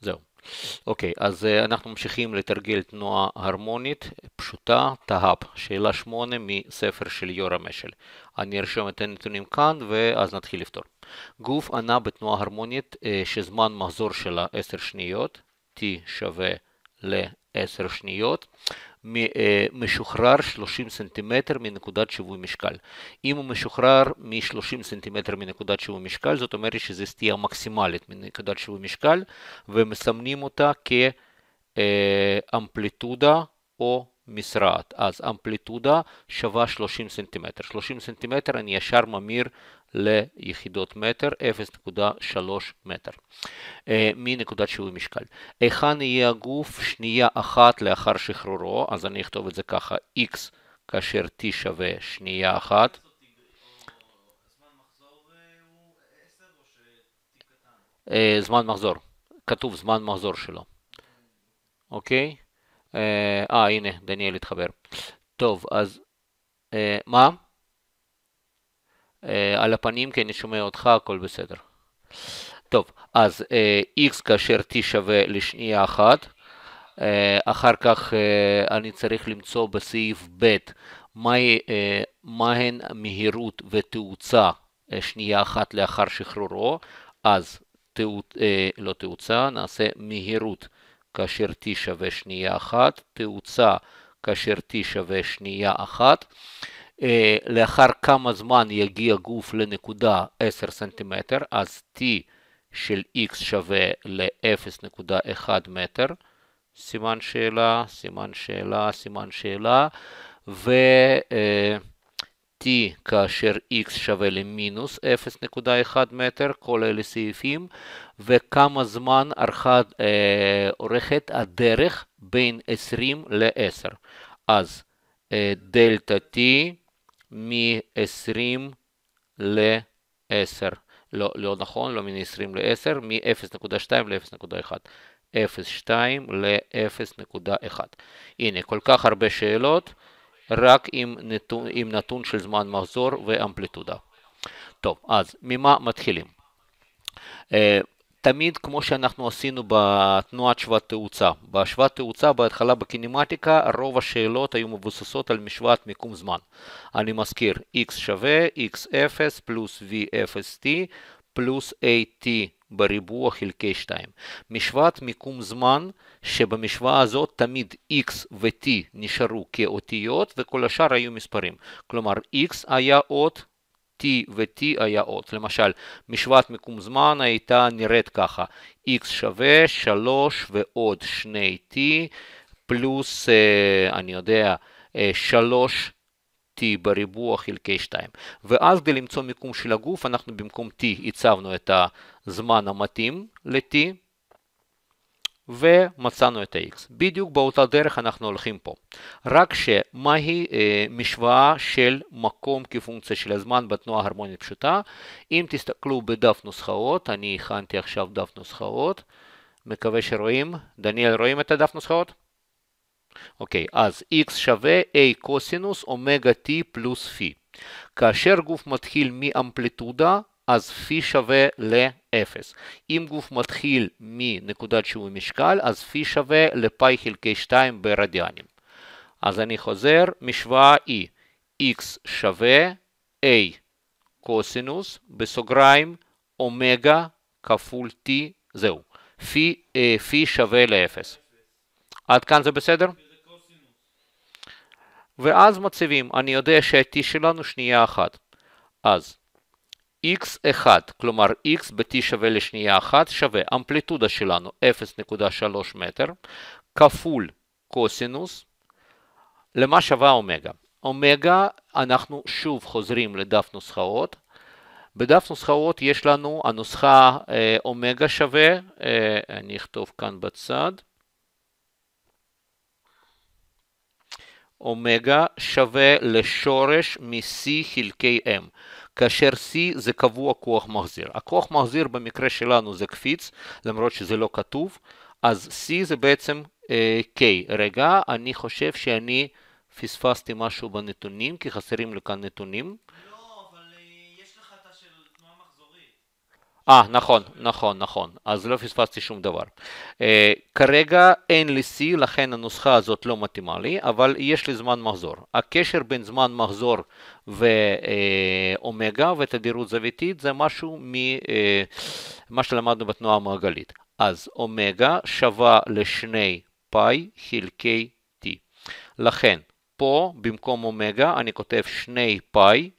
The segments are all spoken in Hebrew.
זהו. אוקיי, אז אה, אנחנו ממשיכים לתרגיל תנועה הרמונית פשוטה, טהאפ, שאלה 8 מספר של יורם אשל. אני ארשום את הנתונים כאן ואז נתחיל לפתור. גוף ענה בתנועה הרמונית אה, שזמן מחזור שלה 10 שניות, t שווה ל-10 שניות, אה, משוחרר 30 סנטימטר מנקודת שיווי משקל. אם הוא משוחרר מ-30 סנטימטר מנקודת שיווי משקל, זאת אומרת שזו סטייה מקסימלית מנקודת שיווי משקל, ומסמנים אותה כאמפליטודה אה, או משרעת. אז אמפליטודה שווה 30 סנטימטר. 30 סנטימטר אני ישר ממיר ליחידות מטר, 0.3 מטר, אה, מנקודת שיווי משקל. היכן יהיה הגוף שנייה אחת לאחר שחרורו, אז אני אכתוב את זה ככה, x כאשר t שווה שנייה אחת. אה, זמן מחזור, כתוב זמן מחזור שלו, אוקיי? אה, אה הנה, דניאל התחבר. טוב, אז... אה, מה? אה, על הפנים, כי אני שומע אותך, הכל בסדר. טוב, אז אה, x כאשר t שווה לשנייה אחת, אה, אחר כך אה, אני צריך למצוא בסעיף ב' מה, מהי, אה, מהן מהירות ותאוצה אה, שנייה אחת לאחר שחרורו, אז תאות, אה, לא תאוצה, נעשה מהירות כאשר t שווה שנייה אחת, תאוצה כאשר t שווה שנייה אחת. אה, לאחר כמה זמן יגיע גוף לנקודה 10 סנטימטר, אז T של X שווה ל-0.1 מטר, סימן שאלה, סימן שאלה, סימן שאלה, ו-T אה, כאשר X שווה למינוס 0.1 מטר, כל אלה סעיפים, וכמה זמן ערכה, אה, עורכת הדרך בין 20 ל-10. אז אה, דלתא T מ-20 ל-10. לא, לא נכון, לא מ-20 ל-10, מ-0.2 ל-0.1. 0.2 ל-0.1. הנה, כל כך הרבה שאלות, רק עם נתון, עם נתון של זמן מחזור ואמפליטודה. טוב, אז ממה מתחילים? Uh, תמיד כמו שאנחנו עשינו בתנועת שוות תאוצה. בשוות תאוצה בהתחלה בקינמטיקה רוב השאלות היו מבוססות על משוואת מיקום זמן. אני מזכיר x שווה x0 פלוס v0t פלוס at בריבוע חלקי 2. משוואת מיקום זמן שבמשוואה הזאת תמיד x ו-t נשארו כאותיות וכל השאר היו מספרים. כלומר x היה אות T ו-T היה אות. למשל, משוואת מיקום זמן הייתה נראית ככה, x שווה 3 ועוד 2t פלוס, אה, אני יודע, 3 אה, t בריבוע חלקי 2. ואז כדי למצוא מיקום של הגוף, אנחנו במקום t הצבנו את הזמן המתאים ל-t, ומצאנו את ה-x. בדיוק באותה דרך אנחנו הולכים פה. רק שמהי אה, משוואה של מקום כפונקציה של הזמן בתנועה הרמונית פשוטה. אם תסתכלו בדף נוסחאות, אני הכנתי עכשיו דף נוסחאות. מקווה שרואים. דניאל, רואים את הדף נוסחאות? אוקיי, אז x שווה a קוסינוס אומגה t פלוס פי. כאשר גוף מתחיל מאמפליטודה אז פי שווה ל-0. אם גוף מתחיל מנקודת שיווי משקל, אז פי שווה לפאי חלקי 2 ברדיאנים. אז אני חוזר, משוואה היא e. x שווה a קוסינוס, בסוגריים אומגה כפול t, זהו. פי, אה, פי שווה ל-0. עד כאן זה בסדר? ואז מציבים, אני יודע שה-t שלנו שנייה אחת. אז x1, כלומר x ב-t שווה לשנייה אחת, שווה אמפליטודה שלנו 0.3 מטר, כפול קוסינוס, למה שווה אומגה? אומגה, אנחנו שוב חוזרים לדף נוסחאות. בדף נוסחאות יש לנו הנוסחה אה, אומגה שווה, אה, אני אכתוב כאן בצד, אומגה שווה לשורש מ-c חלקי m. כאשר C זה קבוע כוח מחזיר. הכוח מחזיר במקרה שלנו זה קפיץ, למרות שזה לא כתוב, אז C זה בעצם אה, K. רגע, אני חושב שאני פספסתי משהו בנתונים, כי חסרים לי כאן נתונים. אה, נכון, נכון, נכון. אז לא פספסתי שום דבר. Uh, כרגע אין לי C, לכן הנוסחה הזאת לא מתאימה לי, אבל יש לי זמן מחזור. הקשר בין זמן מחזור ואומגה אה, uh, ותדירות זוויתית זה משהו ממה אה, uh, שלמדנו בתנועה המעגלית. אז אומגה שווה לשני פאי חלקי T. לכן, פה במקום אומגה אני כותב שני פאי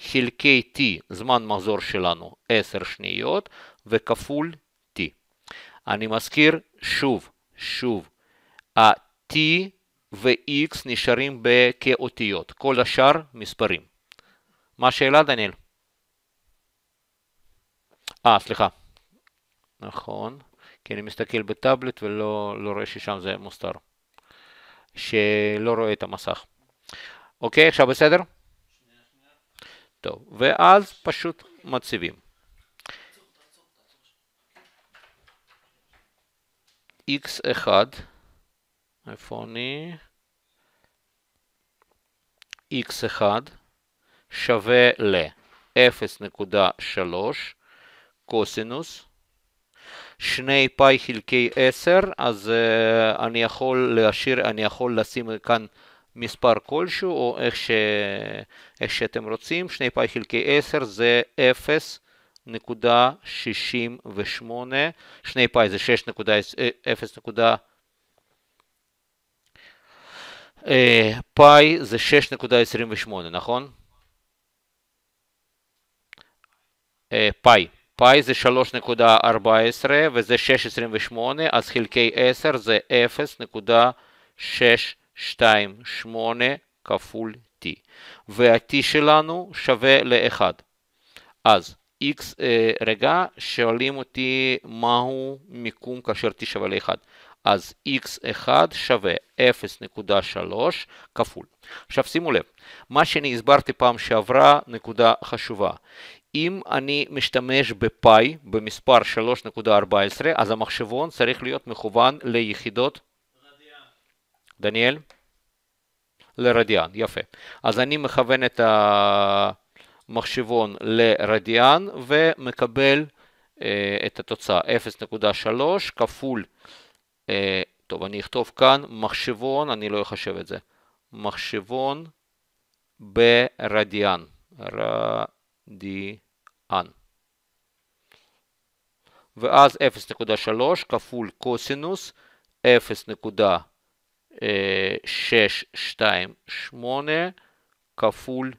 חלקי t, זמן מחזור שלנו, 10 שניות, וכפול t. אני מזכיר שוב, שוב, ה-t ו-x נשארים כאותיות, כל השאר מספרים. מה השאלה, דניאל? אה, סליחה. נכון, כי אני מסתכל בטאבלט ולא לא רואה ששם זה מוסתר. שלא רואה את המסך. אוקיי, עכשיו בסדר? טוב, ואז פשוט מציבים. x1, איפה אני? x1 שווה ל-0.3 קוסינוס, שני פאי חלקי 10, אז uh, אני יכול להשאיר, אני יכול לשים כאן מספר כלשהו, או איך, ש... איך שאתם רוצים, 2 פאי חלקי 10 זה 0. נקודה 68, 2 פאי זה 6 נקודה 0 נקודה אה, פאי זה 6.28, נכון? אה, פאי. פאי זה 3.14 וזה 6.28, אז חלקי 10 זה 0.628. 2, 8 כפול t, וה-t שלנו שווה ל-1. אז x, אה, רגע, שואלים אותי מהו מיקום כאשר t שווה ל-1. אז x1 שווה 0.3 כפול. עכשיו שימו לב, מה שאני הסברתי פעם שעברה, נקודה חשובה. אם אני משתמש בפאי במספר 3.14, אז המחשבון צריך להיות מכוון ליחידות דניאל? לרדיאן, יפה. אז אני מכוון את המחשבון לרדיאן ומקבל אה, את התוצאה 0.3 כפול, אה, טוב אני אכתוב כאן מחשבון, אני לא אחשב את זה, מחשבון ברדיאן, רדיאן. ואז 0.3 כפול קוסינוס 0.3 628 אה, כפול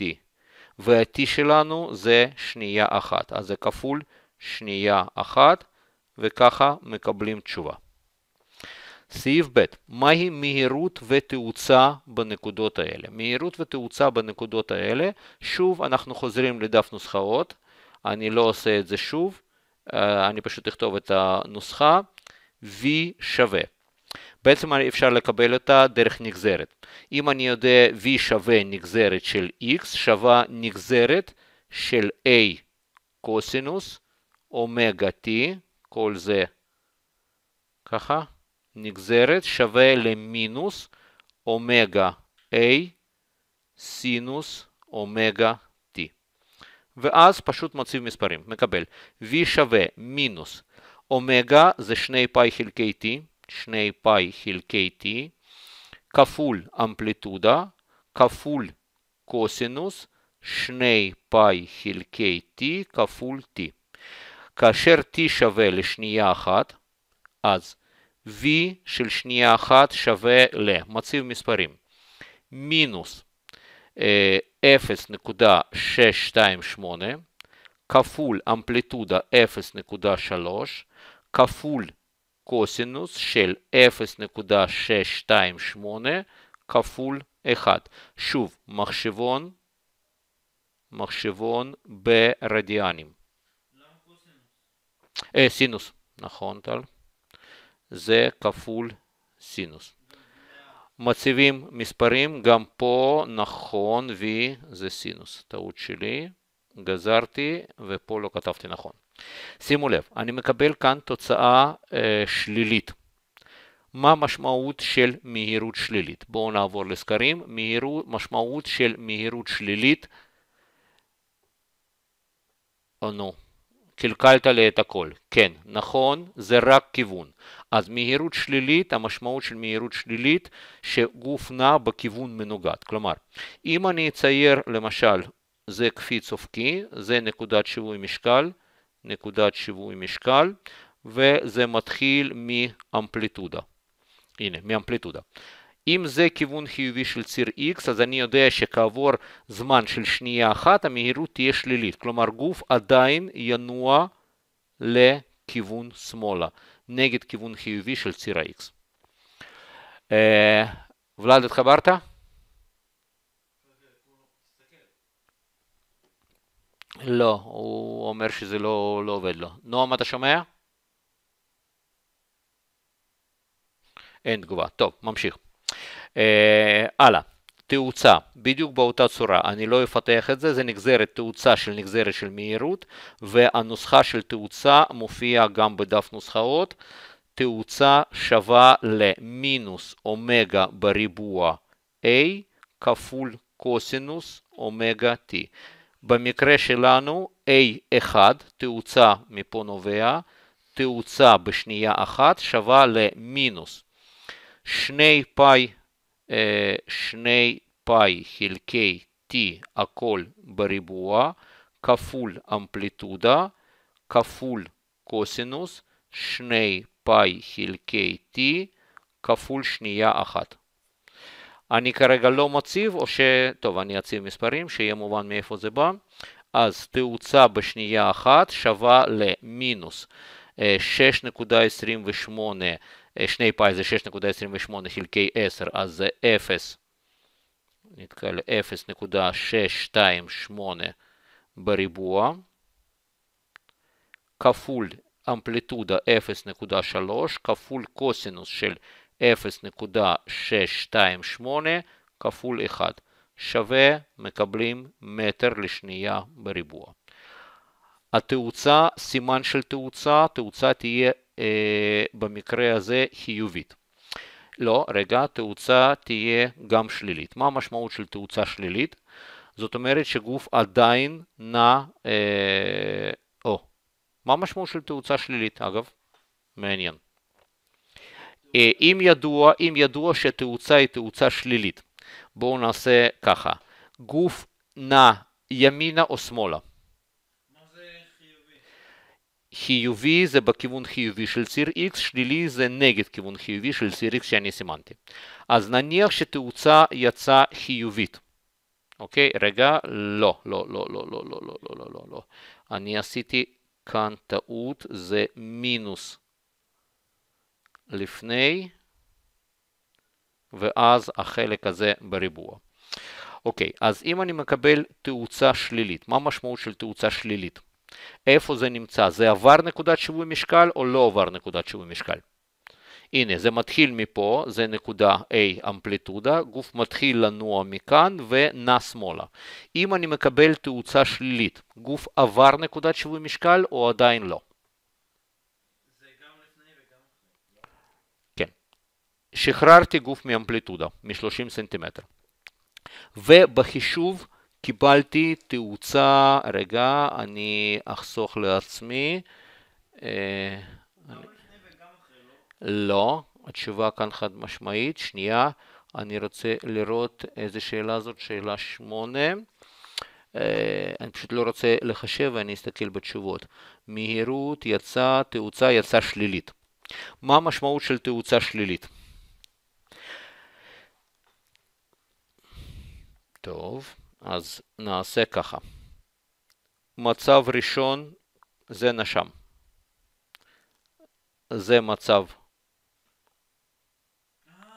t. וה-t שלנו זה שנייה אחת, אז זה כפול שנייה אחת, וככה מקבלים תשובה. סעיף ב', מהי מהירות ותאוצה בנקודות האלה? מהירות ותאוצה בנקודות האלה, שוב אנחנו חוזרים לדף נוסחאות, אני לא עושה את זה שוב, אה, אני פשוט אכתוב את הנוסחה, v שווה בעצם אפשר לקבל אותה דרך נגזרת. אם אני יודע v שווה נגזרת של x שווה נגזרת של a קוסינוס אומגה t, כל זה ככה, נגזרת שווה למינוס אומגה a סינוס אומגה t. ואז פשוט מציב מספרים, מקבל v שווה מינוס אומגה זה 2 פאי חלקי t, 2 פאי חלקי t כפול אמפליטודה כפול קוסינוס 2 פאי חלקי t כפול t. כאשר t שווה לשנייה אחת, אז v של שנייה אחת שווה ל, מציב מספרים, מינוס 0.628 אה, כפול אמפליטודה 0.3 כפול קוסינוס של 0.628 כפול 1. שוב, מחשבון, מחשבון ברדיאנים. אה, סינוס, נכון טל? זה כפול סינוס. מציבים מספרים, גם פה נכון V זה סינוס, טעות שלי, גזרתי ופה לא כתבתי נכון. שימו לב, אני מקבל כאן תוצאה אה, שלילית. מה המשמעות של מהירות שלילית? בואו נעבור לסקרים. מהירות, משמעות של מהירות שלילית. או אה, נו, קלקלת לי את הכל. כן, נכון, זה רק כיוון. אז מהירות שלילית, המשמעות של מהירות שלילית, שגוף נע בכיוון מנוגד. כלומר, אם אני אצייר למשל, זה קפיץ אופקי, זה נקודת שיווי משקל, נקודת שיווי משקל, וזה מתחיל מאמפליטודה. הנה, מאמפליטודה. אם זה כיוון חיובי של ציר X, אז אני יודע שכעבור זמן של שנייה אחת המהירות תהיה שלילית. כלומר, גוף עדיין ינוע לכיוון שמאלה, נגד כיוון חיובי של ציר ה-X. אה, ולאד, התחברת? כן. לא, הוא אומר שזה לא, לא עובד לו. נועם, אתה שומע? אין תגובה. טוב, ממשיך. אה, הלאה. תאוצה, בדיוק באותה צורה, אני לא אפתח את זה, זה נגזרת תאוצה של נגזרת של מהירות, והנוסחה של תאוצה מופיעה גם בדף נוסחאות. תאוצה שווה למינוס אומגה בריבוע A כפול קוסינוס אומגה T. במקרה שלנו A1 תאוצה מפה נובע, תאוצה בשנייה אחת שווה למינוס 2 פאי, 2 אה, פאי חלקי T הכל בריבוע כפול אמפליטודה כפול קוסינוס 2 פאי חלקי T כפול שנייה אחת. אני כרגע לא מציב, או ש... טוב, אני אציב מספרים, שיהיה מובן מאיפה זה בא. אז תאוצה בשנייה אחת שווה למינוס 6.28, אה, אה, שני פאי זה 6.28 חלקי 10, אז זה 0, נתקל 0.628 בריבוע, כפול אמפליטודה 0.3, כפול קוסינוס של 0.628 כפול 1 שווה מקבלים מטר לשנייה בריבוע. התאוצה, סימן של תאוצה, תאוצה תהיה אה, במקרה הזה חיובית. לא, רגע, תאוצה תהיה גם שלילית. מה המשמעות של תאוצה שלילית? זאת אומרת שגוף עדיין נע... אה, או, מה המשמעות של תאוצה שלילית, אגב? מעניין. אה, אם ידוע, אם ידוע שתאוצה היא תאוצה שלילית. בואו נעשה ככה, גוף נע ימינה או שמאלה. חיובי זה בכיוון חיובי של ציר X, שלילי זה נגד כיוון חיובי של ציר X שאני סימנתי. אז נניח שתאוצה יצאה חיובית. אוקיי, רגע, לא, לא, לא, לא, לא, לא, לא, לא, לא, לא. אני עשיתי כאן טעות, זה מינוס לפני, ואז החלק הזה בריבוע. אוקיי, אז אם אני מקבל תאוצה שלילית, מה המשמעות של תאוצה שלילית? איפה זה נמצא? זה עבר נקודת שיווי משקל או לא עבר נקודת שיווי משקל? הנה, זה מתחיל מפה, זה נקודה A אמפליטודה, גוף מתחיל לנוע מכאן ונע שמאלה. אם אני מקבל תאוצה שלילית, גוף עבר נקודת שיווי משקל או עדיין לא? שחררתי גוף מאמפליטודה, מ-30 סנטימטר. ובחישוב קיבלתי תאוצה, רגע, אני אחסוך לעצמי. גם אה, לפני וגם אחרי, לא? לא, התשובה כאן חד משמעית. שנייה, אני רוצה לראות איזה שאלה זאת, שאלה שמונה. אה, אני פשוט לא רוצה לחשב, ואני אסתכל בתשובות. מהירות יצאה, תאוצה יצאה שלילית. מה המשמעות של תאוצה שלילית? טוב, אז נעשה ככה. מצב ראשון זה נשם. זה מצב. אה,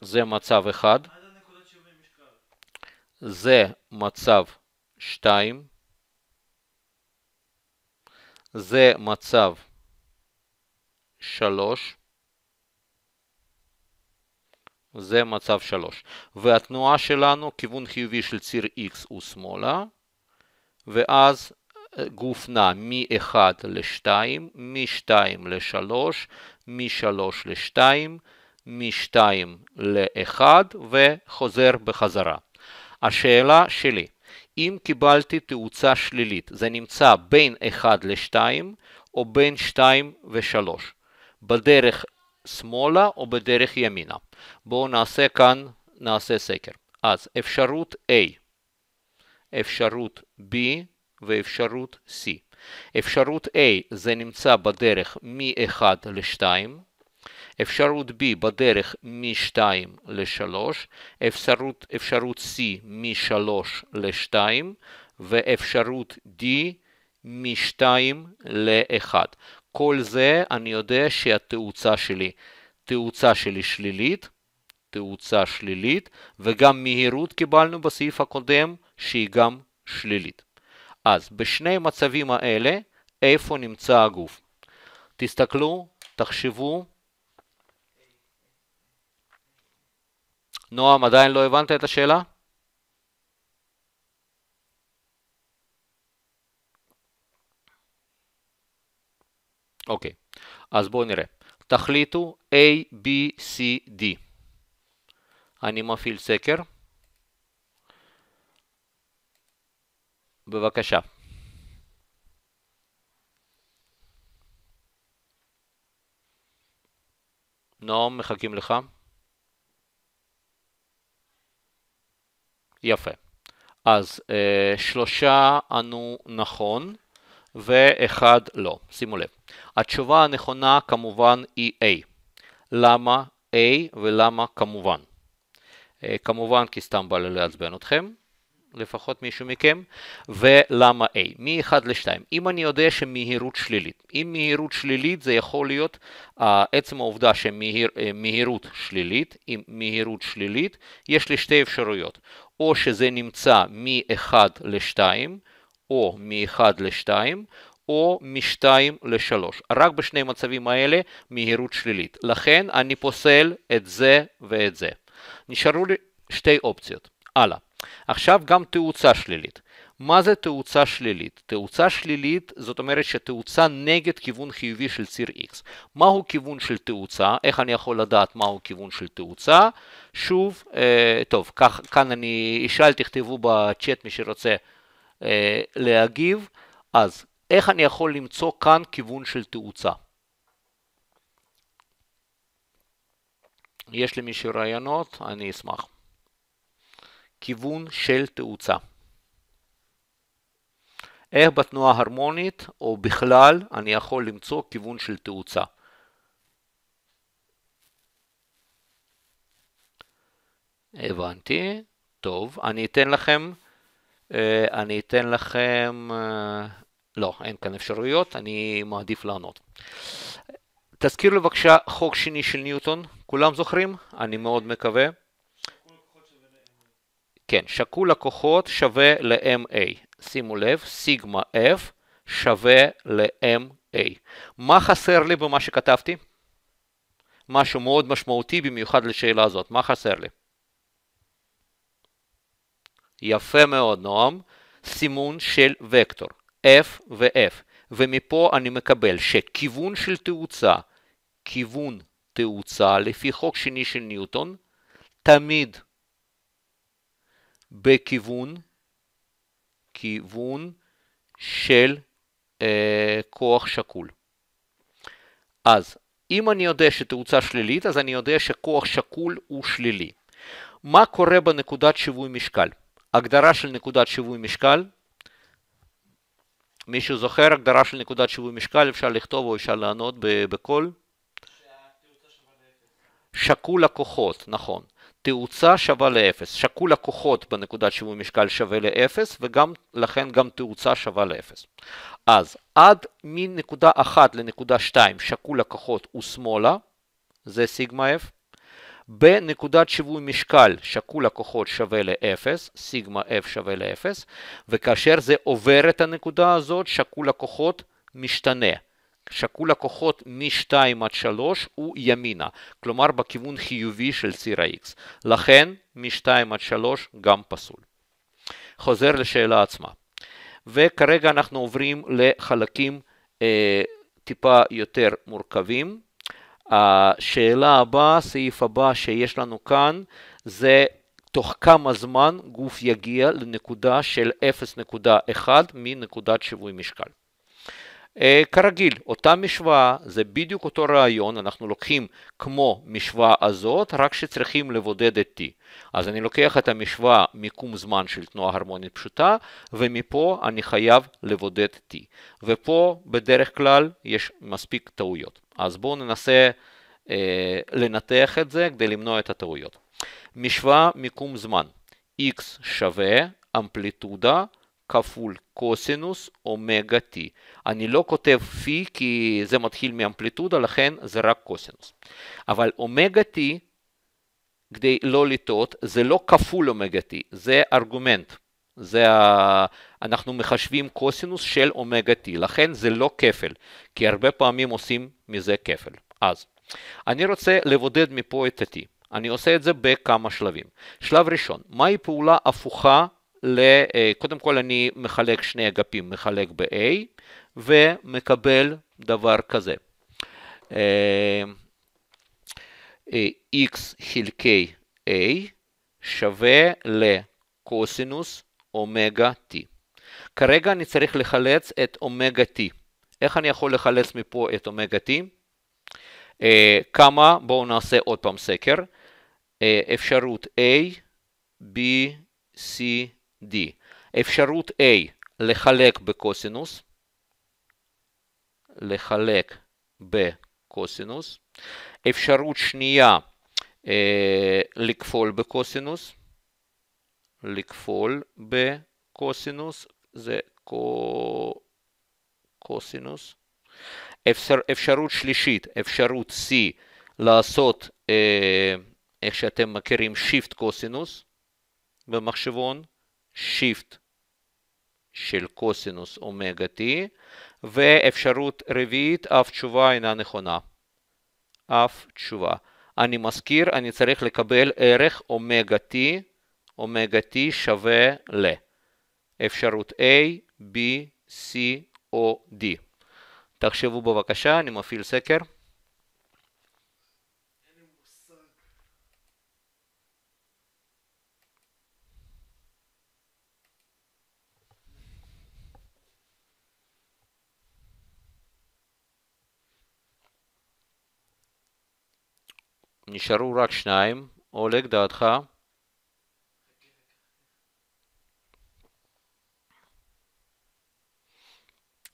זה מצב אחד. זה מצב שתיים. זה מצב שלוש. זה מצב 3. והתנועה שלנו, כיוון חיובי של ציר X הוא שמאלה, ואז אה, גוף נע מ-1 ל-2, מ-2 ל-3, מ-3 ל-2, מ-2 ל-1 וחוזר בחזרה. השאלה שלי, אם קיבלתי תאוצה שלילית, זה נמצא בין 1 ל-2 או בין 2 ו-3. בדרך שמאלה או בדרך ימינה. בואו נעשה כאן, נעשה סקר. אז אפשרות A, אפשרות B ואפשרות C. אפשרות A זה נמצא בדרך מ-1 ל-2, אפשרות B בדרך מ-2 ל-3, אפשרות, אפשרות C מ-3 ל-2, ואפשרות D מ-2 ל-1. כל זה אני יודע שהתאוצה שלי, תאוצה שלי שלילית, תאוצה שלילית, וגם מהירות קיבלנו בסעיף הקודם שהיא גם שלילית. אז בשני המצבים האלה, איפה נמצא הגוף? תסתכלו, תחשבו. נועם, עדיין לא הבנת את השאלה? אוקיי, אז בואו נראה. תחליטו A, B, C, D. אני מפעיל סקר. בבקשה. נועם, מחכים לך. יפה. אז אה, שלושה ענו נכון. ואחד לא. שימו לב. התשובה הנכונה כמובן היא A. למה A ולמה כמובן? אה, כמובן כי סתם בא לי לעצבן אתכם, לפחות מישהו מכם, ולמה A? מ-1 ל-2. אם אני יודע שמהירות שלילית, אם מהירות שלילית זה יכול להיות אה, עצם העובדה שמהירות שמהיר, אה, שלילית, אם מהירות שלילית, יש לי שתי אפשרויות, או שזה נמצא מ-1 ל-2, או מ-1 ל-2 או מ-2 ל-3. רק בשני המצבים האלה מהירות שלילית. לכן אני פוסל את זה ואת זה. נשארו לי שתי אופציות. הלאה. עכשיו גם תאוצה שלילית. מה זה תאוצה שלילית? תאוצה שלילית זאת אומרת שתאוצה נגד כיוון חיובי של ציר X. מהו כיוון של תאוצה? איך אני יכול לדעת מהו כיוון של תאוצה? שוב, אה, טוב, כך, כאן אני אשאל, תכתבו בצ'אט מי שרוצה אה, אה, להגיב, אז איך אני יכול למצוא כאן כיוון של תאוצה? יש למישהו רעיונות? אני אשמח. כיוון של תאוצה. איך בתנועה הרמונית, או בכלל, אני יכול למצוא כיוון של תאוצה. הבנתי. טוב, אני אתן לכם אה, אני אתן לכם... אה, לא, אין כאן אפשרויות, אני מעדיף לענות. תזכיר לי בבקשה חוק שני של ניוטון, כולם זוכרים? אני מאוד מקווה. כן, שקול הכוחות שווה ל-MA. שימו לב, סיגמה F שווה ל-MA. מה חסר לי במה שכתבתי? משהו מאוד משמעותי במיוחד לשאלה הזאת, מה חסר לי? יפה מאוד, נועם. סימון של וקטור, F ו-F, ומפה אני מקבל שכיוון של תאוצה, כיוון תאוצה לפי חוק שני של ניוטון, תמיד בכיוון, כיוון של אה, כוח שקול. אז אם אני יודע שתאוצה שלילית, אז אני יודע שכוח שקול הוא שלילי. מה קורה בנקודת שיווי משקל? הגדרה של נקודת שיווי משקל. מישהו זוכר הגדרה של נקודת שיווי משקל? אפשר לכתוב או אפשר לענות בקול. שקול הכוחות, נכון. תאוצה שווה לאפס. שקול הכוחות בנקודת שיווי משקל שווה לאפס, ולכן גם תאוצה שווה לאפס. אז עד מנקודה אחת לנקודה שתיים, שקול הכוחות הוא שמאלה, זה סיגמה F. בנקודת שיווי משקל שקול הכוחות שווה ל-0, סיגמה F שווה ל-0, וכאשר זה עובר את הנקודה הזאת, שקול הכוחות משתנה. שקול הכוחות מ-2 עד 3 הוא ימינה, כלומר בכיוון חיובי של ציר ה-X. לכן מ-2 עד 3 גם פסול. חוזר לשאלה עצמה. וכרגע אנחנו עוברים לחלקים אה, טיפה יותר מורכבים. השאלה הבאה, הסעיף הבא שיש לנו כאן, זה תוך כמה זמן גוף יגיע לנקודה של 0.1 מנקודת שיווי משקל. אה, כרגיל, אותה משוואה זה בדיוק אותו רעיון, אנחנו לוקחים כמו משוואה הזאת, רק שצריכים לבודד את t. אז אני לוקח את המשוואה מיקום זמן של תנועה הרמונית פשוטה, ומפה אני חייב לבודד t. ופה בדרך כלל יש מספיק טעויות. אז בואו ננסה אה, לנתח את זה כדי למנוע את הטעויות. משוואה מיקום זמן x שווה אמפליטודה כפול קוסינוס אומגה t. אני לא כותב פי כי זה מתחיל מאמפליטודה, לכן זה רק קוסינוס. אבל אומגה t, כדי לא לטעות, זה לא כפול אומגה t, זה ארגומנט. זה ה... אנחנו מחשבים קוסינוס של אומגה t, לכן זה לא כפל, כי הרבה פעמים עושים מזה כפל. אז, אני רוצה לבודד מפה את ה-t. אני עושה את זה בכמה שלבים. שלב ראשון, מהי פעולה הפוכה ל... אה, קודם כל אני מחלק שני אגפים, מחלק ב-A ומקבל דבר כזה. אה, אה, x חלקי A שווה לקוסינוס אומגה t. כרגע אני צריך לחלץ את אומגה t. איך אני יכול לחלץ מפה את אומגה t? Uh, כמה, בואו נעשה עוד פעם סקר, uh, אפשרות A, B, C, D. אפשרות A לחלק בקוסינוס, לחלק בקוסינוס. אפשרות שנייה אה, לכפול בקוסינוס, לכפול בקוסינוס, זה קוסינוס. אפשר, אפשרות שלישית, אפשרות C לעשות אה, איך שאתם מכירים שיפט קוסינוס במחשבון. שיפט של קוסינוס אומגה T, ואפשרות רביעית, אף תשובה אינה נכונה. אף תשובה. אני מזכיר, אני צריך לקבל ערך אומגה T, אומגה T שווה ל. אפשרות A, B, C או D. תחשבו בבקשה, אני מפעיל סקר. נשארו רק שניים. אולג, דעתך?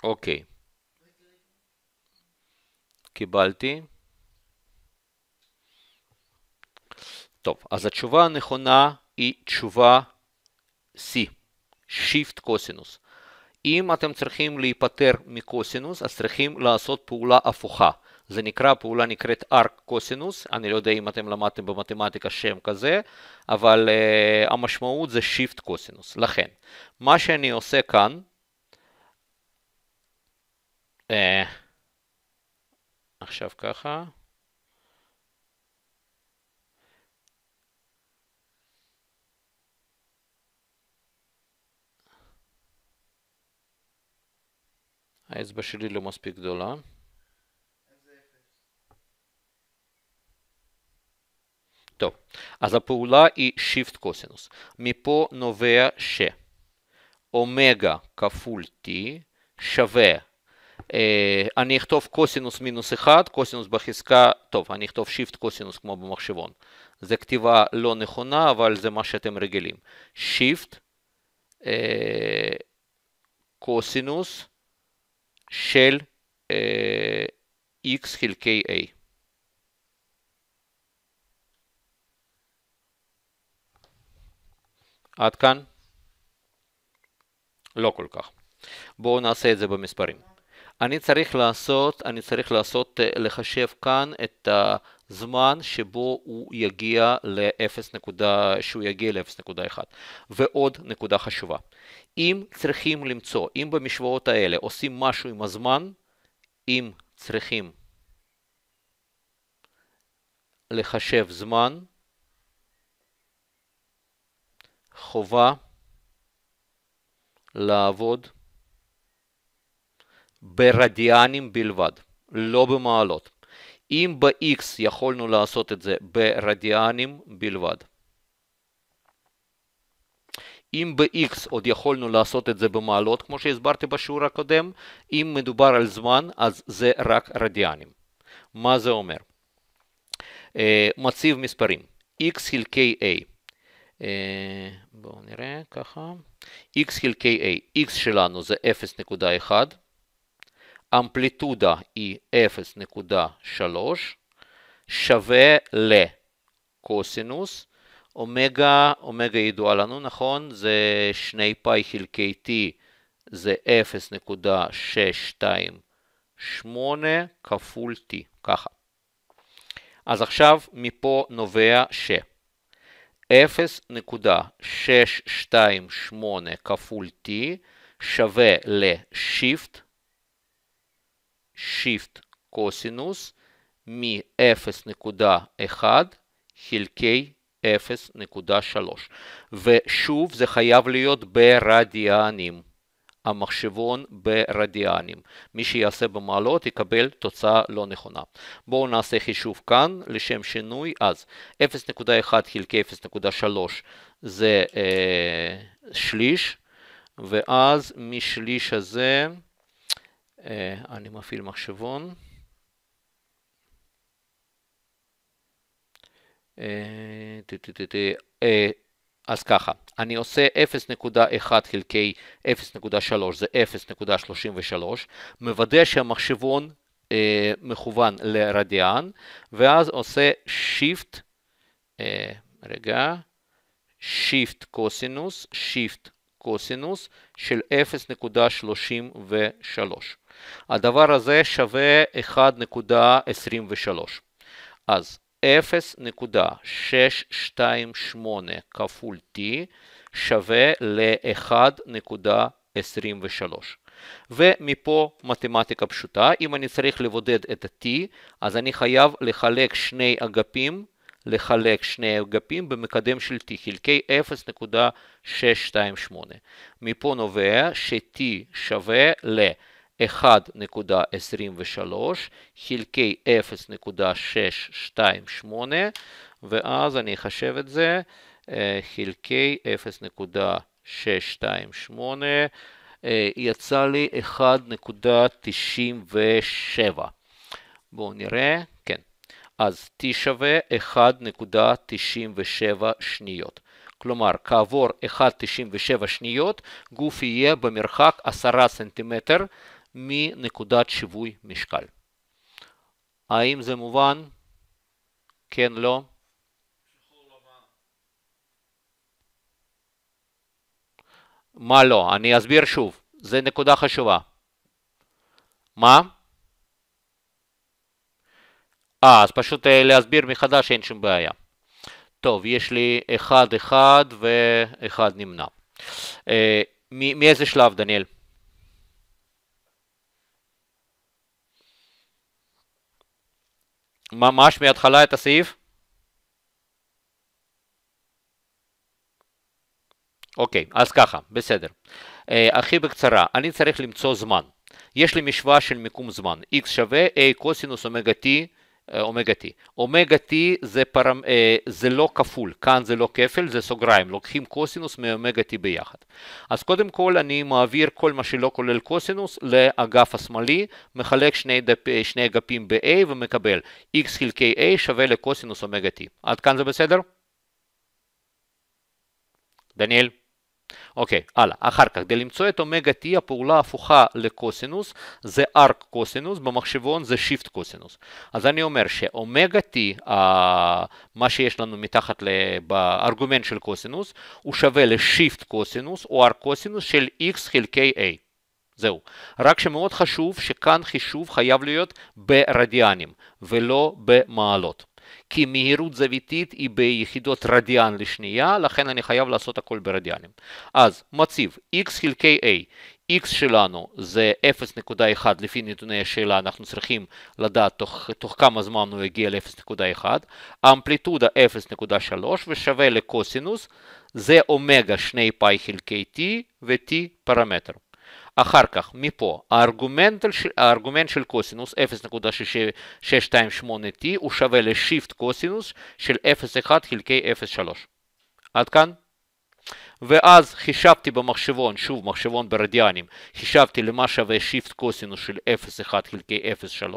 אוקיי. קיבלתי. טוב, אז התשובה הנכונה היא תשובה C, Shift קוסינוס. אם אתם צריכים להיפטר מקוסינוס, אז צריכים לעשות פעולה הפוכה. זה נקרא, פעולה נקראת ארק קוסינוס, אני לא יודע אם אתם למדתם במתמטיקה שם כזה, אבל uh, המשמעות זה שיפט קוסינוס. לכן, מה שאני עושה כאן, uh, עכשיו ככה, האצבע שלי לא מספיק גדולה. טוב, אז הפעולה היא Shift קוסינוס. מפה נובע ש אומגה כפול T שווה, אה, אני אכתוב קוסינוס מינוס 1, קוסינוס בחזקה, טוב, אני אכתוב Shift קוסינוס כמו במחשבון. זו כתיבה לא נכונה, אבל זה מה שאתם רגילים. Shift אה, קוסינוס של אה, X חלקי A. עד כאן? לא כל כך. בואו נעשה את זה במספרים. אני צריך לעשות, אני צריך לעשות, אה, לחשב כאן את הזמן שבו הוא יגיע ל-0, שהוא יגיע ל-0.1. ועוד נקודה חשובה. אם צריכים למצוא, אם במשוואות האלה עושים משהו עם הזמן, אם צריכים לחשב זמן, חובה לעבוד ברדיאנים בלבד, לא במעלות. אם ב-X יכולנו לעשות את זה ברדיאנים בלבד, אם ב-X עוד יכולנו לעשות את זה במעלות, כמו שהסברתי בשיעור הקודם, אם מדובר על זמן, אז זה רק רדיאנים. מה זה אומר? אה, מציב מספרים, X חלקי A. אה, בואו נראה ככה, x חלקי a, x שלנו זה 0.1, אמפליטודה היא 0.3, שווה לקוסינוס, אומגה, אומגה ידועה לנו, נכון? זה 2 פאי חלקי t זה 0.628 כפול t, ככה. אז עכשיו מפה נובע ש... 0.628 כפול T שווה ל-Shift, Shift קוסינוס מ-0.1 חלקי 0.3 ושוב זה חייב להיות ברדיאנים. המחשבון ברדיאנים. מי שיעשה במעלות יקבל תוצאה לא נכונה. בואו נעשה חישוב כאן לשם שינוי, אז 0.1 חלקי 0.3 זה אה, שליש, ואז משליש הזה, אה, אני מפעיל מחשבון, אה, ת, ת, ת, אה, אז ככה, אני עושה 0.1 חלקי 0.3 זה 0.33, מוודא שהמחשבון אה, מכוון לרדיאן, ואז עושה שיפט, אה, רגע, שיפט קוסינוס, שיפט קוסינוס של 0.33. הדבר הזה שווה 1.23. אז 0.33 0.628 כפול T שווה ל-1.23. ומפה מתמטיקה פשוטה, אם אני צריך לבודד את ה-T, אז אני חייב לחלק שני אגפים, לחלק שני אגפים במקדם של T חלקי 0.628. מפה נובע ש-T שווה ל-1.23. 1.23 חלקי 0.628 ואז אני אחשב את זה אה, חלקי 0.628 אה, יצא לי 1.97 בואו נראה, כן, אז t שווה 1.97 שניות. כלומר, כעבור 1.97 שניות, גוף יהיה במרחק 10 סנטימטר מנקודת שיווי משקל. האם זה מובן? כן, לא? מה לא? אני אסביר שוב, זו נקודה חשובה. מה? אה, אז פשוט אה, להסביר מחדש אין שום בעיה. טוב, יש לי 1-1 ו-1 נמנע. אה, מאיזה שלב, דניאל? ממש מההתחלה את הסעיף? אוקיי, אז ככה, בסדר. אה, הכי בקצרה, אני צריך למצוא זמן. יש לי משוואה של מיקום זמן, x שווה a קוסינוס אומגה t אה, אומגה T. אומגה T זה, פרמ... אה, זה לא כפול, כאן זה לא כפל, זה סוגריים, לוקחים קוסינוס מאומגה T ביחד. אז קודם כל אני מעביר כל מה שלא כולל קוסינוס לאגף השמאלי, מחלק שני, דפ... אה, שני אגפים ב-A ומקבל x חלקי A שווה לקוסינוס אומגה T. עד כאן זה בסדר? דניאל? אוקיי, הלאה. אחר כך, כדי למצוא את אומגה T, הפעולה הפוכה לקוסינוס זה ארק קוסינוס, במחשבון זה שיפט קוסינוס. אז אני אומר שאומגה T, מה שיש לנו מתחת בארגומנט של קוסינוס, הוא שווה לשיפט קוסינוס או ארק קוסינוס של x חלקי a. זהו. רק שמאוד חשוב שכאן חישוב חייב להיות ברדיאנים ולא במעלות. כי מהירות זוויתית היא ביחידות רדיאן לשנייה, לכן אני חייב לעשות הכל ברדיאנים. אז מציב x חלקי a, x שלנו זה 0.1 לפי נתוני השאלה, אנחנו צריכים לדעת תוך, תוך כמה זמן הוא יגיע ל-0.1, אמפליטודה 0.3 ושווה לקוסינוס, זה אומגה 2 פאי חלקי t ו-t פרמטר. אחר כך, מפה, הארגומנט, הארגומנט של קוסינוס 0.628t הוא שווה לשיפט קוסינוס של 0.1 חלקי 0.3. עד כאן. ואז חישבתי במחשבון, שוב מחשבון ברדיאנים, חישבתי למה שווה שיפט קוסינוס של 0.1 חלקי 0.3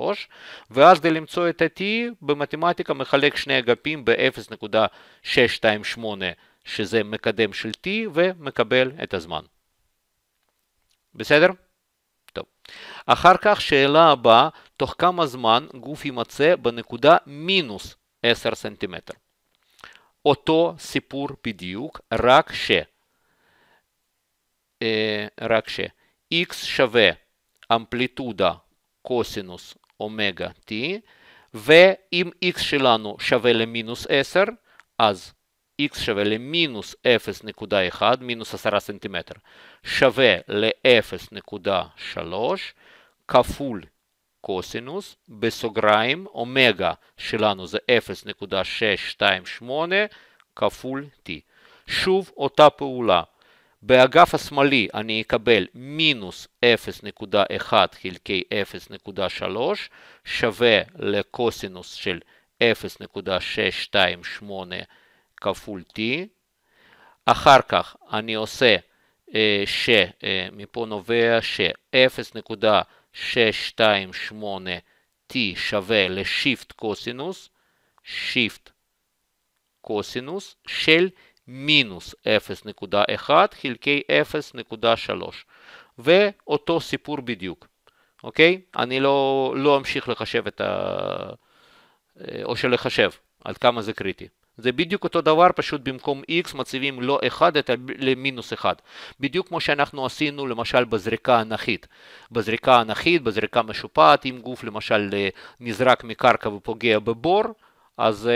ואז כדי למצוא את ה-t במתמטיקה מחלק שני אגפים ב-0.628 שזה מקדם של t ומקבל את הזמן. בסדר? טוב. אחר כך שאלה הבאה, תוך כמה זמן גוף יימצא בנקודה מינוס 10 סנטימטר. אותו סיפור בדיוק, רק ש... אה, רק ש... x שווה אמפליטודה קוסינוס אומגה t, ואם x שלנו שווה למינוס 10, אז x שווה למינוס 0.1, מינוס 10 סנטימטר, שווה ל-0.3 כפול קוסינוס, בסוגריים, אומגה שלנו זה 0.628 כפול t. שוב אותה פעולה. באגף השמאלי אני אקבל מינוס 0.1 חלקי 0.3 שווה לקוסינוס של 0.628 כפול t, אחר כך אני עושה אה, שמפה אה, נובע ש-0.628t שווה לשיפט קוסינוס, שיפט קוסינוס של מינוס 0.1 חלקי 0.3 ואותו סיפור בדיוק, אוקיי? אני לא, לא אמשיך לחשב את ה... אה, או שלחשב, עד כמה זה קריטי. זה בדיוק אותו דבר, פשוט במקום x מציבים לא 1 אלא למינוס 1. בדיוק כמו שאנחנו עשינו למשל בזריקה אנכית. בזריקה אנכית, בזריקה משופעת, אם גוף למשל אה, נזרק מקרקע ופוגע בבור, אז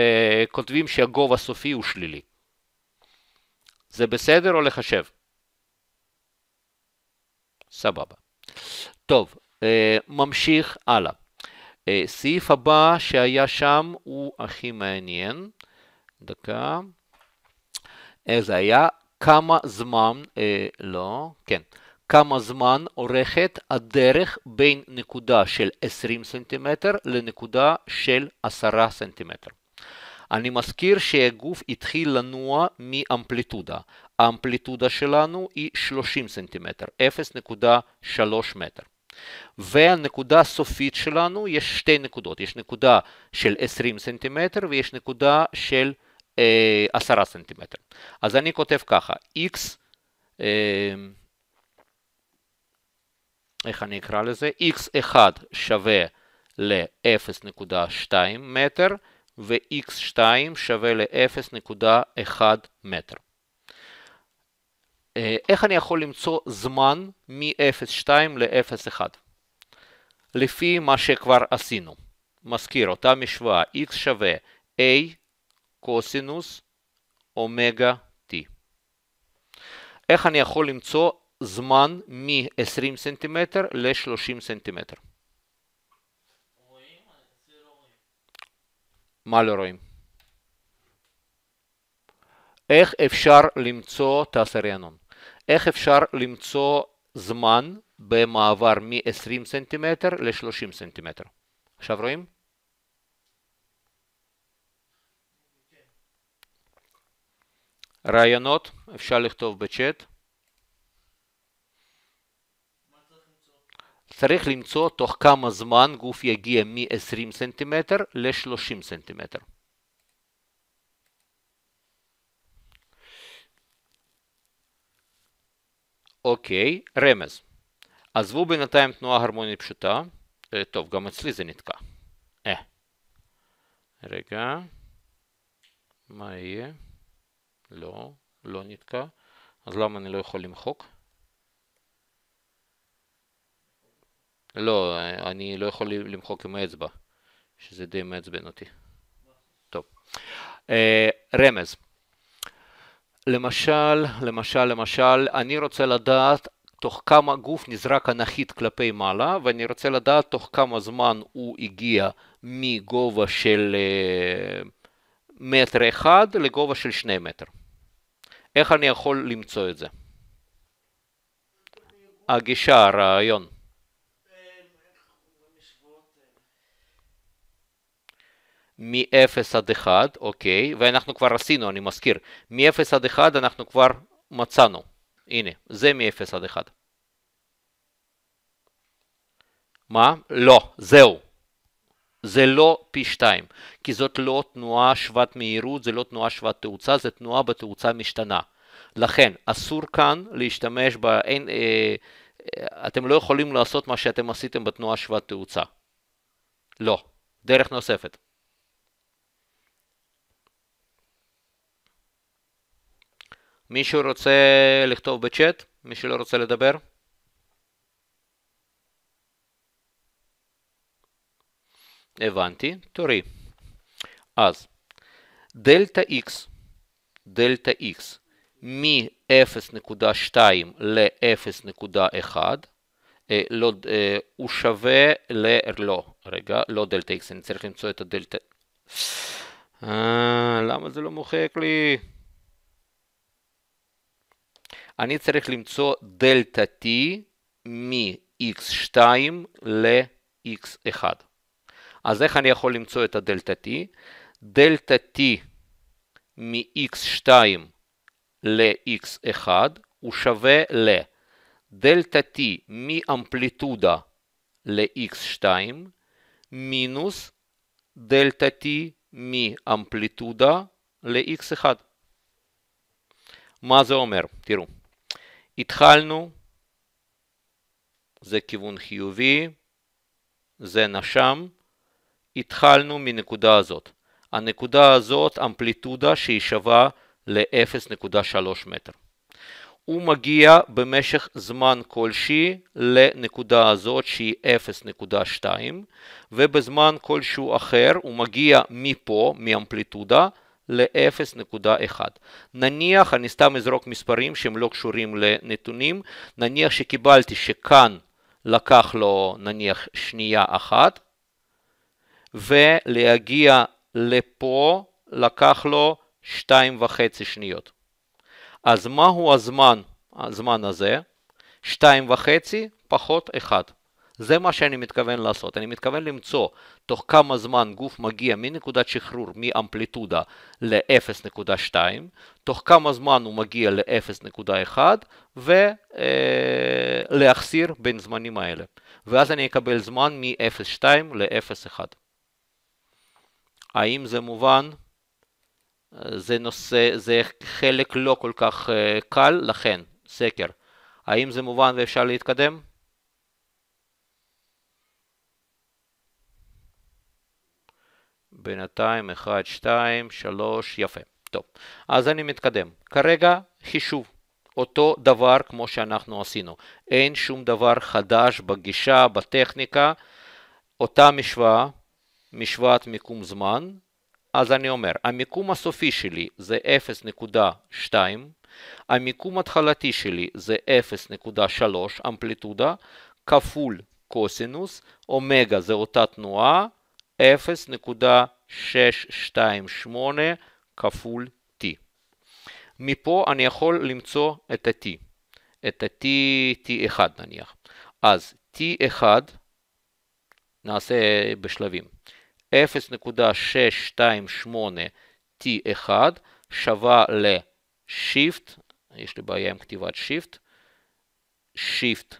uh, כותבים שהגובה הסופי הוא שלילי. זה בסדר או לחשב? סבבה. טוב, uh, ממשיך הלאה. Uh, סעיף הבא שהיה שם הוא הכי מעניין. דקה. אה, זה היה כמה זמן, אה, לא, כן, כמה זמן אורכת הדרך בין נקודה של 20 סנטימטר לנקודה של 10 סנטימטר. אני מזכיר שהגוף התחיל לנוע מאמפליטודה. האמפליטודה שלנו היא 30 סנטימטר, 0.3 מטר. והנקודה הסופית שלנו, יש שתי נקודות, יש נקודה של 20 סנטימטר ויש נקודה של 30 אה, סנטימטר. אז אני כותב ככה, x, אה, איך אני אקרא לזה? x1 שווה ל-0.2 מטר, ו-x2 שווה ל-0.1 מטר. אה, איך אני יכול למצוא זמן מ-0.2 ל-0.1? לפי מה שכבר עשינו. מזכיר אותה משוואה x שווה a קוסינוס אומגה T. איך אני יכול למצוא זמן מ-20 סנטימטר ל-30 סנטימטר? מה לא רואים? איך אפשר למצוא תעשה רענון? איך אפשר למצוא זמן במעבר מ-20 סנטימטר ל-30 סנטימטר? עכשיו רואים? רעיונות אפשר לכתוב בצ'אט. צריך למצוא תוך כמה זמן גוף יגיע מ-20 סנטימטר ל-30 סנטימטר. אוקיי, רמז. עזבו בינתיים תנועה הרמונית פשוטה. אה, טוב, גם אצלי זה נתקע. אה. רגע. מה יהיה? לא, לא נתקע. אז למה אני לא יכול למחוק? לא, אני לא יכול למחוק עם האצבע, שזה די מעצבן אותי. טוב. אה, רמז. למשל, למשל, למשל, אני רוצה לדעת תוך כמה גוף נזרק אנכית כלפי מעלה, ואני רוצה לדעת תוך כמה זמן הוא הגיע מגובה של אה, מטר אחד לגובה של שני מטר. איך אני יכול למצוא את זה? הגישה, הרעיון. מ-0 עד 1, אוקיי, ואנחנו כבר עשינו, אני מזכיר, מ-0 עד 1 אנחנו כבר מצאנו, הנה, זה מ-0 עד 1. מה? לא, זהו, זה לא פי שתיים, כי זאת לא תנועה שוות מהירות, זה לא תנועה שוות תאוצה, זה תנועה בתאוצה משתנה. לכן, אסור כאן להשתמש ב... אין, אה, אה, אתם לא יכולים לעשות מה שאתם עשיתם בתנועה שוות תאוצה. לא. דרך נוספת. מישהו רוצה לכתוב בצ'אט? מישהו לא רוצה לדבר? הבנתי, תורי. אז דלתא x, דלתא x מ-0.2 ל-0.1 אה, לא, אה, הוא שווה ל... לא, רגע, לא דלתא x, אני צריך למצוא את הדלתא... אה, למה זה לא מוחק לי? אני צריך למצוא דלתא t מ-x2 ל-x1. אז איך אני יכול למצוא את הדלתא T? דלתא T מ-x2 ל-x1 הוא שווה ל... דלתא T מאמפליטודה ל-x2 מינוס דלתא T מאמפליטודה ל-x1. מה זה אומר? תראו, התחלנו, זה כיוון חיובי, זה נשם, התחלנו מנקודה הזאת. הנקודה הזאת אמפליטודה שהיא שווה ל-0.3 מטר. הוא מגיע במשך זמן כלשהי לנקודה הזאת שהיא 0.2 ובזמן כלשהו אחר הוא מגיע מפה, מאמפליטודה, ל-0.1. נניח, אני סתם אזרוק מספרים שהם לא קשורים לנתונים, נניח שקיבלתי שכאן לקח לו נניח שנייה אחת, ולהגיע לפה לקח לו שתיים וחצי שניות. אז מהו הזמן, הזמן הזה? שתיים וחצי פחות אחד. זה מה שאני מתכוון לעשות. אני מתכוון למצוא תוך כמה זמן גוף מגיע מנקודת שחרור מאמפליטודה ל-0.2, תוך כמה זמן הוא מגיע ל-0.1, ולהחסיר אה, בין זמנים האלה. ואז אני אקבל זמן מ-0.2 ל-0.1. האם זה מובן? זה נושא, זה חלק לא כל כך אה, קל, לכן, סקר. האם זה מובן ואפשר להתקדם? בינתיים 1, 2, 3, יפה. טוב, אז אני מתקדם. כרגע חישוב, אותו דבר כמו שאנחנו עשינו. אין שום דבר חדש בגישה, בטכניקה. אותה משוואה משוואת מיקום זמן, אז אני אומר, המיקום הסופי שלי זה 0.2, המיקום התחלתי שלי זה 0.3 אמפליטודה כפול קוסינוס, אומגה זה אותה תנועה, 0.628 כפול t. מפה אני יכול למצוא את ה-t, את ה-t, t1 נניח. אז t1 נעשה בשלבים. 0.628 T1 שווה ל-Shift, יש לי בעיה עם כתיבת Shift, Shift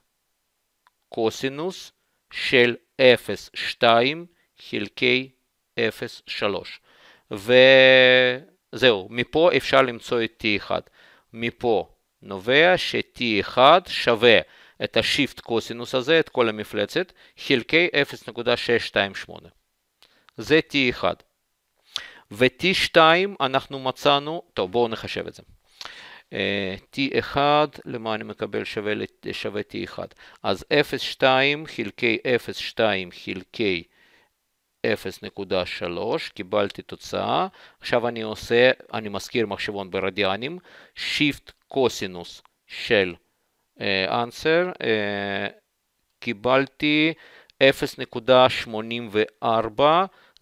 קוסינוס של 0.2 חלקי 0.3. וזהו, מפה אפשר למצוא את T1. מפה נובע ש-T1 שווה את השיפט קוסינוס הזה, את כל המפלצת, חלקי 0.628. זה T1. ו-T2 אנחנו מצאנו, טוב בואו נחשב את זה. אה, T1 למה אני מקבל שווה, שווה T1. אז 0.2 חלקי 0.2 חלקי 0.3, קיבלתי תוצאה. עכשיו אני עושה, אני מזכיר מחשבון ברדיאנים, Shift קוסינוס של uh, answer, uh, קיבלתי 0.84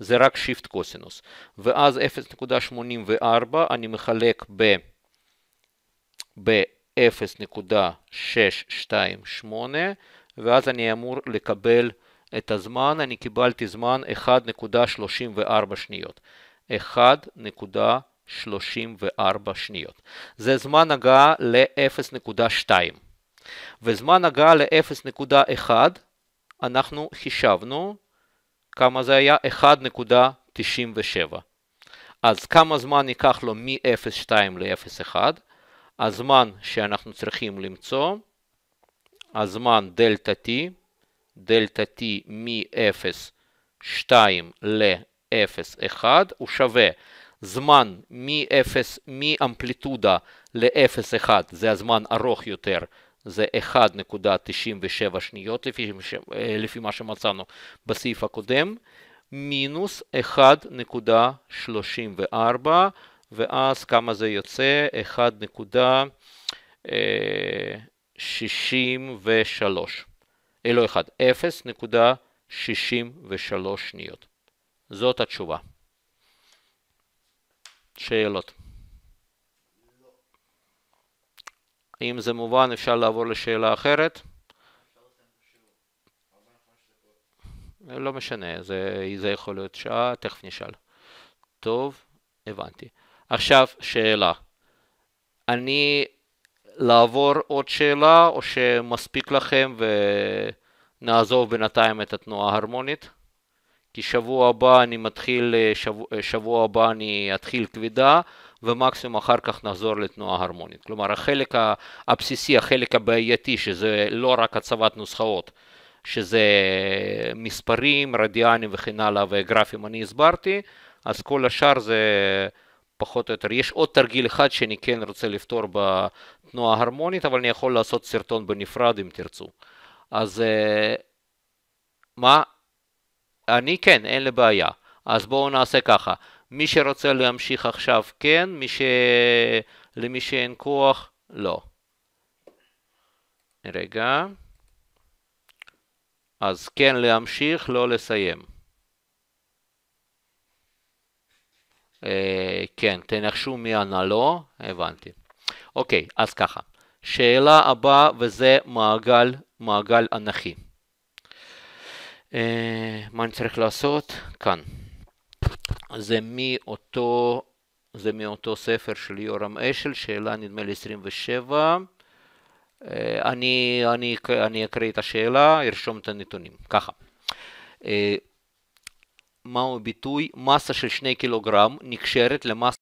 זה רק שיפט קוסינוס. ואז 0.84 אני מחלק ב... ב-0.628 ואז אני אמור לקבל את הזמן, אני קיבלתי זמן 1.34 שניות. 1.34 שניות. זה זמן הגעה ל-0.2. וזמן הגעה ל-0.1 אנחנו חישבנו כמה זה היה? 1.97. אז כמה זמן ייקח לו מ-0.2 ל-0.1? הזמן שאנחנו צריכים למצוא, הזמן דלתא T, דלתא T מ-0.2 ל-0.1 הוא שווה זמן מ-0, מאמפליטודה ל-0.1 זה הזמן ארוך יותר זה 1.97 שניות לפי, אה, לפי מה שמצאנו בסעיף הקודם, מינוס 1.34 ואז כמה זה יוצא? 1.63 אה, אה, לא 1, 0.63 שניות. זאת התשובה. שאלות. אם זה מובן אפשר לעבור לשאלה אחרת. לא משנה, זה, זה יכול להיות שעה, תכף נשאל. טוב, הבנתי. עכשיו שאלה. אני לעבור עוד שאלה, או שמספיק לכם ונעזוב בינתיים את התנועה ההרמונית? כי שבוע הבא אני מתחיל, שבוע, שבוע הבא אני אתחיל כבידה, ומקסימום אחר כך נחזור לתנועה הרמונית. כלומר, החלק הבסיסי, החלק הבעייתי, שזה לא רק הצבת נוסחאות, שזה מספרים, רדיאנים וכן הלאה, וגרפים אני הסברתי, אז כל השאר זה פחות או יותר. יש עוד תרגיל אחד שאני כן רוצה לפתור בתנועה הרמונית, אבל אני יכול לעשות סרטון בנפרד אם תרצו. אז אה, מה? אני כן, אין לי בעיה. אז בואו נעשה ככה. מי שרוצה להמשיך עכשיו כן, מי ש... למי שאין כוח לא. רגע. אז כן להמשיך, לא לסיים. אה, כן, תנחשו מי ענה לא, הבנתי. אוקיי, אז ככה. שאלה הבאה, וזה מעגל, מעגל אנכי. אה, מה אני צריך לעשות? כאן. זה מאותו, זה מאותו ספר של יורם אשל, שאלה נדמה לי 27. אה, אני, אני, אני אקריא את השאלה, ארשום את הנתונים, ככה. אה, מהו הביטוי? מסה של שני קילוגרם נקשרת למסה